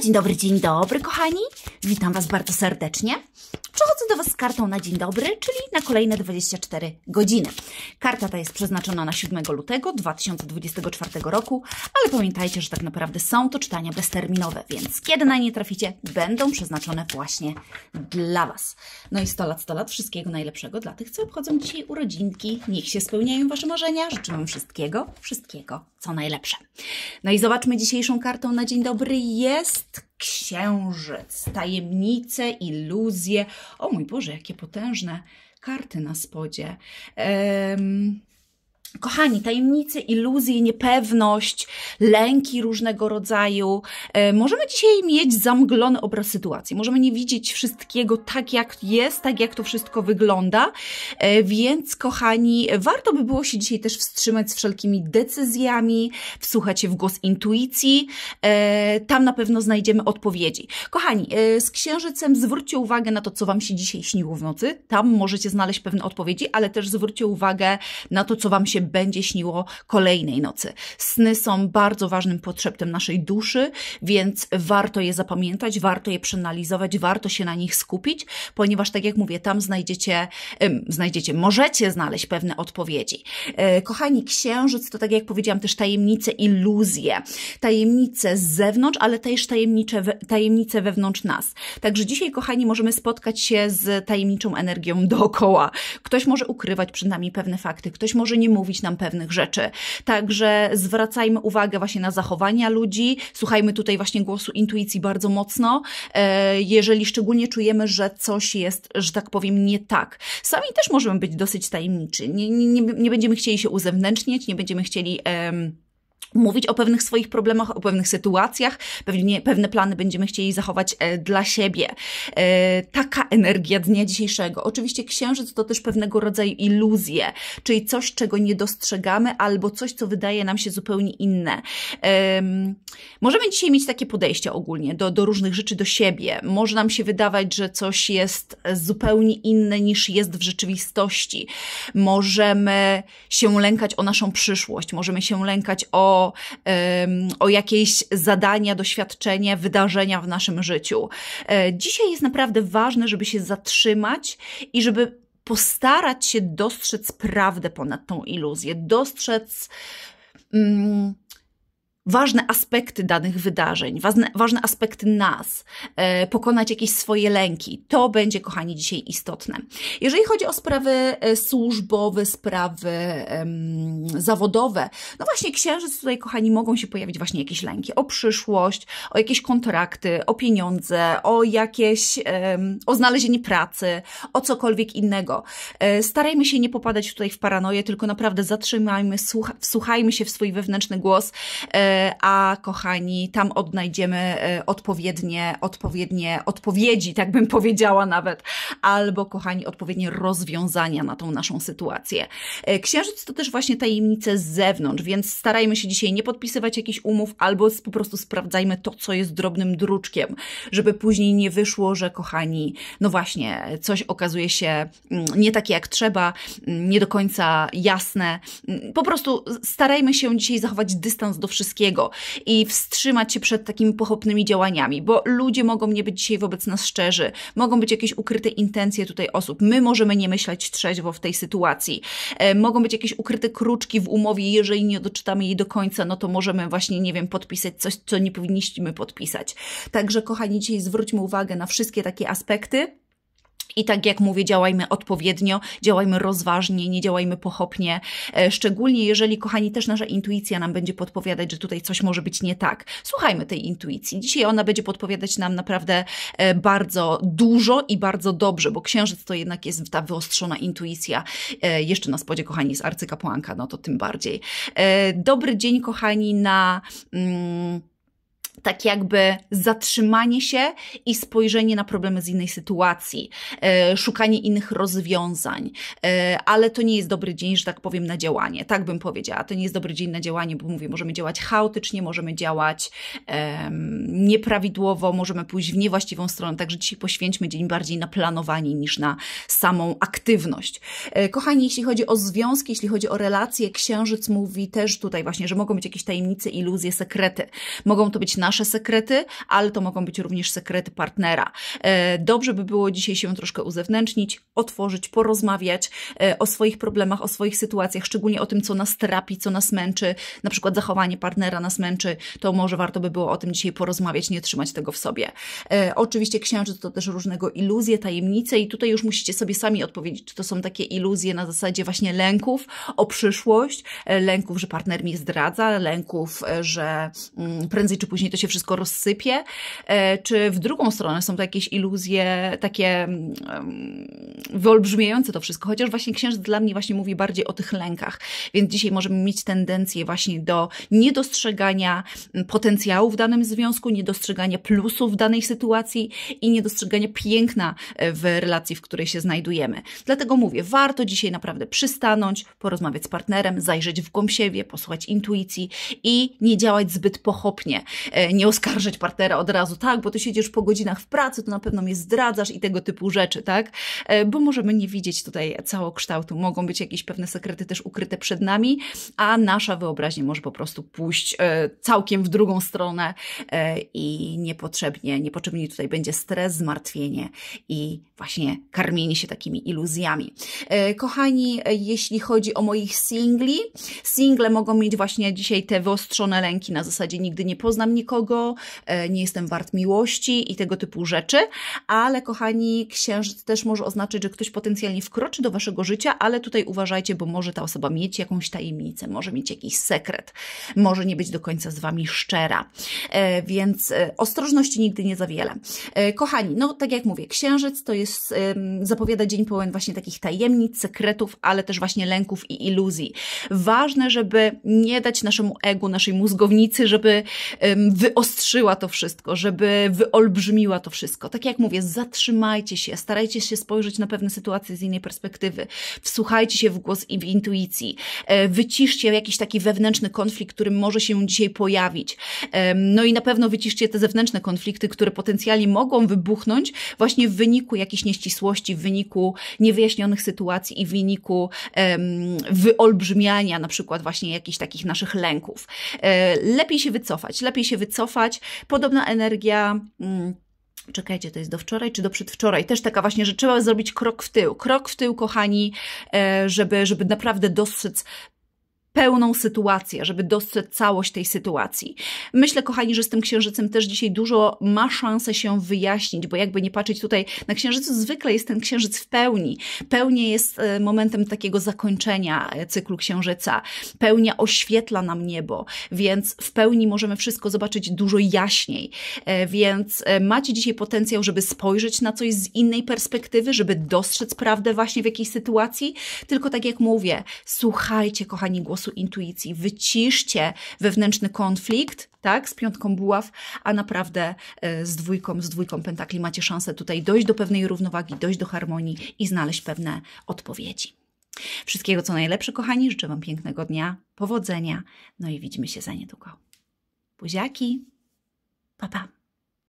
dzień dobry, dzień dobry, kochani. Witam Was bardzo serdecznie. Przechodzę do Was z kartą na dzień dobry, czyli na kolejne 24 godziny. Karta ta jest przeznaczona na 7 lutego 2024 roku, ale pamiętajcie, że tak naprawdę są to czytania bezterminowe, więc kiedy na nie traficie, będą przeznaczone właśnie dla Was. No i 100 lat, 100 lat, wszystkiego najlepszego dla tych, co obchodzą dzisiaj urodzinki. Niech się spełniają Wasze marzenia. Życzę Wam wszystkiego, wszystkiego co najlepsze. No i zobaczmy dzisiejszą kartą na dzień dobry. Jest księżyc, tajemnice, iluzje. O mój Boże, jakie potężne karty na spodzie. Um, Kochani, tajemnice, iluzje, niepewność, lęki różnego rodzaju. E, możemy dzisiaj mieć zamglony obraz sytuacji. Możemy nie widzieć wszystkiego tak, jak jest, tak, jak to wszystko wygląda. E, więc, kochani, warto by było się dzisiaj też wstrzymać z wszelkimi decyzjami, wsłuchać się w głos intuicji. E, tam na pewno znajdziemy odpowiedzi. Kochani, z księżycem zwróćcie uwagę na to, co Wam się dzisiaj śniło w nocy. Tam możecie znaleźć pewne odpowiedzi, ale też zwróćcie uwagę na to, co Wam się będzie śniło kolejnej nocy. Sny są bardzo ważnym potrzebem naszej duszy, więc warto je zapamiętać, warto je przeanalizować, warto się na nich skupić, ponieważ tak jak mówię, tam znajdziecie, znajdziecie, możecie znaleźć pewne odpowiedzi. E, kochani, księżyc to tak jak powiedziałam też tajemnice, iluzje, tajemnice z zewnątrz, ale też tajemnicze, tajemnice wewnątrz nas. Także dzisiaj, kochani, możemy spotkać się z tajemniczą energią dookoła. Ktoś może ukrywać przed nami pewne fakty, ktoś może nie mówić, mówić nam pewnych rzeczy. Także zwracajmy uwagę właśnie na zachowania ludzi, słuchajmy tutaj właśnie głosu intuicji bardzo mocno, e, jeżeli szczególnie czujemy, że coś jest, że tak powiem, nie tak. Sami też możemy być dosyć tajemniczy. Nie, nie, nie będziemy chcieli się uzewnętrzniać, nie będziemy chcieli. Um, mówić o pewnych swoich problemach, o pewnych sytuacjach, pewnie pewne plany będziemy chcieli zachować e, dla siebie. E, taka energia dnia dzisiejszego. Oczywiście księżyc to też pewnego rodzaju iluzje, czyli coś, czego nie dostrzegamy, albo coś, co wydaje nam się zupełnie inne. Możemy dzisiaj mieć takie podejście ogólnie do, do różnych rzeczy, do siebie. Może nam się wydawać, że coś jest zupełnie inne niż jest w rzeczywistości. Możemy się lękać o naszą przyszłość, możemy się lękać o o, o jakieś zadania, doświadczenie, wydarzenia w naszym życiu. E, dzisiaj jest naprawdę ważne, żeby się zatrzymać i żeby postarać się dostrzec prawdę ponad tą iluzję, dostrzec. Mm, ważne aspekty danych wydarzeń, ważne, ważne aspekty nas, e, pokonać jakieś swoje lęki. To będzie, kochani, dzisiaj istotne. Jeżeli chodzi o sprawy e, służbowe, sprawy zawodowe, no właśnie księżyc tutaj, kochani, mogą się pojawić właśnie jakieś lęki o przyszłość, o jakieś kontrakty, o pieniądze, o jakieś, o znalezienie pracy, o cokolwiek innego. E, starajmy się nie popadać tutaj w paranoję, tylko naprawdę zatrzymajmy, słucha, wsłuchajmy się w swój wewnętrzny głos, e, a kochani, tam odnajdziemy e, odpowiednie, odpowiednie odpowiedzi, tak bym powiedziała nawet, albo kochani, odpowiednie rozwiązania na tą naszą sytuację. E, księżyc to też właśnie tajemnice z zewnątrz, więc starajmy się dzisiaj nie podpisywać jakichś umów, albo po prostu sprawdzajmy to, co jest drobnym druczkiem, żeby później nie wyszło, że kochani, no właśnie, coś okazuje się mm, nie takie jak trzeba, mm, nie do końca jasne. Mm, po prostu starajmy się dzisiaj zachować dystans do wszystkiego wszystkiego i wstrzymać się przed takimi pochopnymi działaniami, bo ludzie mogą nie być dzisiaj wobec nas szczerzy, mogą być jakieś ukryte intencje tutaj osób. My możemy nie myśleć trzeźwo w tej sytuacji. E, mogą być jakieś ukryte kruczki w umowie, jeżeli nie doczytamy jej do końca, no to możemy właśnie, nie wiem, podpisać coś, co nie powinniśmy podpisać. Także, kochani, dzisiaj zwróćmy uwagę na wszystkie takie aspekty. I tak jak mówię, działajmy odpowiednio, działajmy rozważnie, nie działajmy pochopnie. E, szczególnie jeżeli, kochani, też nasza intuicja nam będzie podpowiadać, że tutaj coś może być nie tak. Słuchajmy tej intuicji. Dzisiaj ona będzie podpowiadać nam naprawdę e, bardzo dużo i bardzo dobrze, bo księżyc to jednak jest ta wyostrzona intuicja. E, jeszcze na spodzie, kochani, jest arcykapłanka, no to tym bardziej. Dobry dzień, kochani, na. Mm, tak jakby zatrzymanie się i spojrzenie na problemy z innej sytuacji, e, szukanie innych rozwiązań, e, ale to nie jest dobry dzień, że tak powiem, na działanie. Tak bym powiedziała. To nie jest dobry dzień na działanie, bo mówię, możemy działać chaotycznie, możemy działać nieprawidłowo, możemy pójść w niewłaściwą stronę. Także dzisiaj poświęćmy dzień bardziej na planowanie niż na samą aktywność. E, kochani, jeśli chodzi o związki, jeśli chodzi o relacje, księżyc mówi też tutaj właśnie, że mogą być jakieś tajemnice, iluzje, sekrety. Mogą to być nasze sekrety, ale to mogą być również sekrety partnera. E, dobrze by było dzisiaj się troszkę uzewnętrznić, otworzyć, porozmawiać e, o swoich problemach, o swoich sytuacjach, szczególnie o tym, co nas trapi, co nas męczy, na przykład zachowanie partnera nas męczy, to może warto by było o tym dzisiaj porozmawiać, nie trzymać tego w sobie. E, oczywiście księżyc to też różnego iluzje, tajemnice i tutaj już musicie sobie sami odpowiedzieć, czy to są takie iluzje na zasadzie właśnie lęków o przyszłość, lęków, że partner mnie zdradza, lęków, że mm, prędzej czy później to się wszystko rozsypie, e, czy w drugą stronę są to jakieś iluzje takie mm, wyolbrzymiające to wszystko, chociaż właśnie księżyc dla mnie właśnie mówi bardziej o tych lękach, więc dzisiaj możemy mieć tendencję właśnie do niedostrzegania mm, potencjału w danym związku, niedostrzegania plusów w danej sytuacji i niedostrzegania piękna e, w relacji, w której się znajdujemy. Dlatego mówię, warto dzisiaj naprawdę przystanąć, porozmawiać z partnerem, zajrzeć w głąb siebie, posłuchać intuicji i nie działać zbyt pochopnie. E, E, nie oskarżać partnera od razu, tak, bo ty siedzisz po godzinach w pracy, to na pewno mnie zdradzasz i tego typu rzeczy, tak? E, bo możemy nie widzieć tutaj całokształtu, mogą być jakieś pewne sekrety też ukryte przed nami, a nasza wyobraźnia może po prostu pójść e, całkiem w drugą stronę i niepotrzebnie, niepotrzebnie tutaj będzie stres, zmartwienie i właśnie karmienie się takimi iluzjami. Kochani, jeśli chodzi o moich singli, single mogą mieć właśnie dzisiaj te wyostrzone lęki na zasadzie nigdy nie poznam nikogo, nikogo, e, nie jestem wart miłości i tego typu rzeczy, ale kochani, księżyc też może oznaczać, że ktoś potencjalnie wkroczy do waszego życia, ale tutaj uważajcie, bo może ta osoba mieć jakąś tajemnicę, może mieć jakiś sekret, może nie być do końca z wami szczera, e, więc e, ostrożności nigdy nie za wiele. Kochani, no tak jak mówię, księżyc to jest, zapowiada dzień pełen właśnie takich tajemnic, sekretów, ale też właśnie lęków i iluzji. Ważne, żeby nie dać naszemu ego, naszej mózgownicy, żeby wyostrzyła to wszystko, żeby wyolbrzymiła to wszystko. Tak jak mówię, zatrzymajcie się, starajcie się spojrzeć na pewne sytuacje z innej perspektywy, wsłuchajcie się w głos i w intuicji, e, wyciszcie jakiś taki wewnętrzny konflikt, który może się dzisiaj pojawić. E, no i na pewno wyciszcie te zewnętrzne konflikty, które potencjalnie mogą wybuchnąć właśnie w wyniku jakichś nieścisłości, w wyniku niewyjaśnionych sytuacji i w wyniku wyolbrzymiania na przykład właśnie jakichś takich naszych lęków. E, lepiej się wycofać, lepiej się wycofać wycofać. Podobna energia. Mm, Czekajcie, to jest do wczoraj czy do przedwczoraj. Też taka właśnie, że trzeba zrobić krok w tył. Krok w tył, kochani, e, żeby, żeby naprawdę dostrzec pełną sytuację, żeby dostrzec całość tej sytuacji. Myślę, kochani, że z tym księżycem też dzisiaj dużo ma szansę się wyjaśnić, bo jakby nie patrzeć tutaj na księżycu, zwykle jest ten księżyc w pełni. Pełnie jest e, momentem takiego zakończenia e, cyklu księżyca. Pełnia oświetla nam niebo, więc w pełni możemy wszystko zobaczyć dużo jaśniej. E, więc macie dzisiaj potencjał, żeby spojrzeć na coś z innej perspektywy, żeby dostrzec prawdę właśnie w jakiejś sytuacji. Tylko tak jak mówię, słuchajcie, kochani, głos głosu intuicji. Wyciszcie wewnętrzny konflikt, tak, z piątką buław, a naprawdę e, z dwójką, z dwójką pentakli macie szansę tutaj dojść do pewnej równowagi, dojść do harmonii i znaleźć pewne odpowiedzi. Wszystkiego co najlepsze, kochani, życzę Wam pięknego dnia, powodzenia, no i widzimy się za niedługo. Buziaki, pa pa!